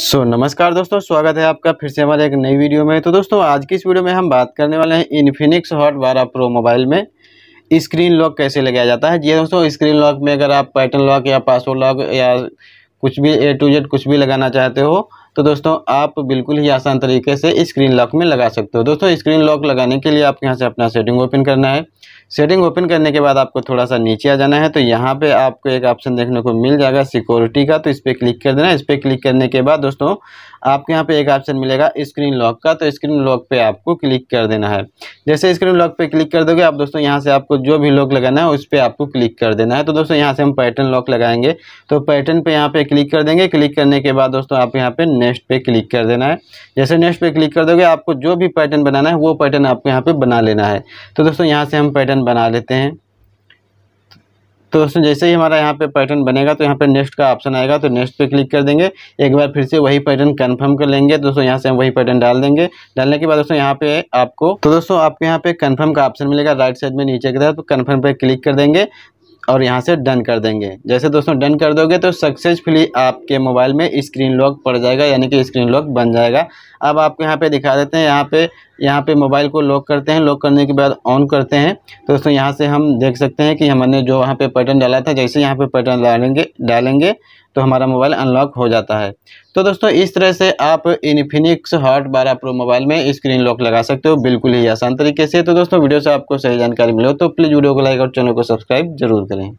सो so, नमस्कार दोस्तों स्वागत है आपका फिर से हमारे एक नई वीडियो में तो दोस्तों आज की इस वीडियो में हम बात करने वाले हैं इन्फिनिक्स हॉट बारह प्रो मोबाइल में स्क्रीन लॉक कैसे लगाया जाता है जी दोस्तों स्क्रीन लॉक में अगर आप पैटर्न लॉक या पासवर्ड लॉक या कुछ भी ए टू जेड कुछ भी लगाना चाहते हो तो दोस्तों आप बिल्कुल ही आसान तरीके से स्क्रीन लॉक में लगा सकते हो दोस्तों स्क्रीन लॉक लगाने के लिए आपको यहाँ से अपना सेटिंग ओपन करना है सेटिंग ओपन करने के बाद आपको थोड़ा सा नीचे आ जाना है तो यहाँ पे आपको एक ऑप्शन देखने को मिल जाएगा सिक्योरिटी का तो इस पर क्लिक कर देना इस पर क्लिक करने के बाद दोस्तों आपके यहाँ पे एक ऑप्शन मिलेगा स्क्रीन लॉक का तो स्क्रीन लॉक पे आपको क्लिक कर देना है जैसे स्क्रीन लॉक पे क्लिक कर दोगे आप दोस्तों यहाँ से आपको जो भी लॉक लगाना है उस पर आपको क्लिक कर देना है तो दोस्तों यहाँ से हम पैटर्न लॉक लगाएंगे तो पैटर्न पर यहाँ पे क्लिक कर देंगे क्लिक करने के बाद दोस्तों आप यहाँ पे नेक्स्ट पे क्लिक कर देना है जैसे नेक्स्ट पे क्लिक कर दोगे आपको जो भी पैटर्न बनाना है वो पैटर्न आपको यहाँ पे बना लेना है तो दोस्तों यहाँ से हम पैटर्न बना लेते हैं तो दोस्तों जैसे ही हमारा यहाँ पे पैटर्न बनेगा तो यहाँ पे नेक्स्ट का ऑप्शन आएगा तो नेक्स्ट पे क्लिक कर देंगे एक बार फिर से वही पैटर्न कंफर्म कर लेंगे दोस्तों यहाँ से हम वही पैटर्न डाल देंगे डालने के बाद दोस्तों यहाँ पे आपको तो दोस्तों आपके यहाँ पे कंफर्म का ऑप्शन मिलेगा राइट साइड में नीचे की तरफ तो कन्फर्म पर क्लिक कर देंगे और यहाँ से डन कर देंगे जैसे दोस्तों डन कर दोगे तो सक्सेसफुली आपके मोबाइल में स्क्रीन लॉक पड़ जाएगा यानी कि स्क्रीन लॉक बन जाएगा अब आपको यहाँ पे दिखा देते हैं यहाँ पे यहाँ पे मोबाइल को लॉक करते हैं लॉक करने के बाद ऑन करते हैं तो दोस्तों यहाँ से हम देख सकते हैं कि हमने जो यहाँ पे पैटर्न डाला था जैसे यहाँ पे पैटर्न डालेंगे डालेंगे तो हमारा मोबाइल अनलॉक हो जाता है तो दोस्तों इस तरह से आप इनफिनिक्स हॉट बारह प्रो मोबाइल में स्क्रीन लॉक लगा सकते हो बिल्कुल ही आसान तरीके से तो दोस्तों वीडियो से आपको सही जानकारी मिले तो प्लीज़ वीडियो को लाइक और चैनल को सब्सक्राइब जरूर करें